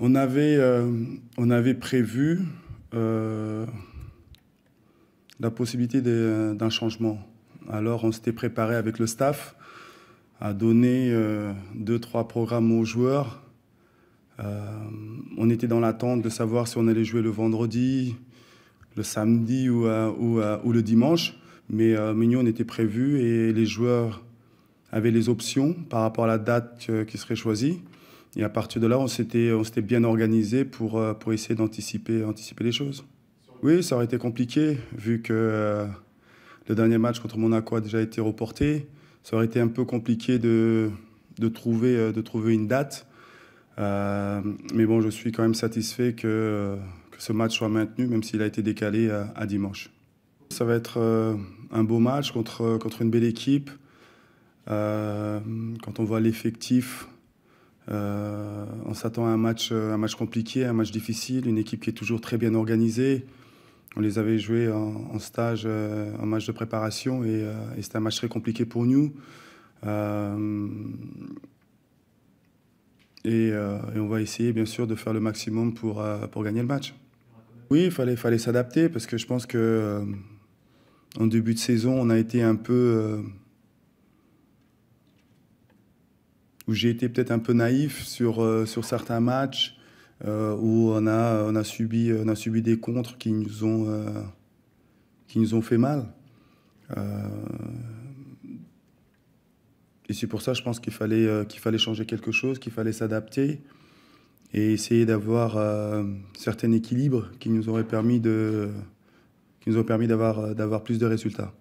Euh, on avait, prévu euh, la possibilité d'un changement. Alors on s'était préparé avec le staff à donner euh, deux, trois programmes aux joueurs. on était dans l'attente de savoir si on allait jouer le vendredi, le samedi ou, le dimanche. Mais on était prévu et les joueurs avaient les options par rapport à la date qui serait choisie. Et à partir de là, on s'était, on s'était bien organisé pour, euh, pour essayer d'anticiper anticiper les choses. Oui, ça aurait été compliqué, vu que euh, le dernier match contre Monaco a déjà été reporté. Ça aurait été un peu compliqué de, de, trouver, euh, de trouver une date. mais bon, je suis quand même satisfait que, que ce match soit maintenu, même s'il a été décalé à, dimanche. Ça va être un beau match contre, contre une belle équipe. quand on voit l'effectif, euh, on s'attend à un match, euh, un match compliqué, un match difficile, une équipe qui est toujours très bien organisée. On les avait joués en, stage, euh, en match de préparation, et, c'est un match très compliqué pour nous. Et, on va essayer, bien sûr, de faire le maximum pour, pour gagner le match. Oui, il fallait, fallait s'adapter parce que je pense que en début de saison, on a été un peu où j'ai été peut-être un peu naïf sur, euh, sur certains matchs euh, où on a, on, a subi, on a subi des contres qui nous ont, euh, qui nous ont fait mal. et c'est pour ça, je pense qu'il fallait, qu'il fallait changer quelque chose, qu'il fallait s'adapter et essayer d'avoir certains équilibres qui nous auraient permis de, qui nous ont permis d'avoir, d'avoir plus de résultats.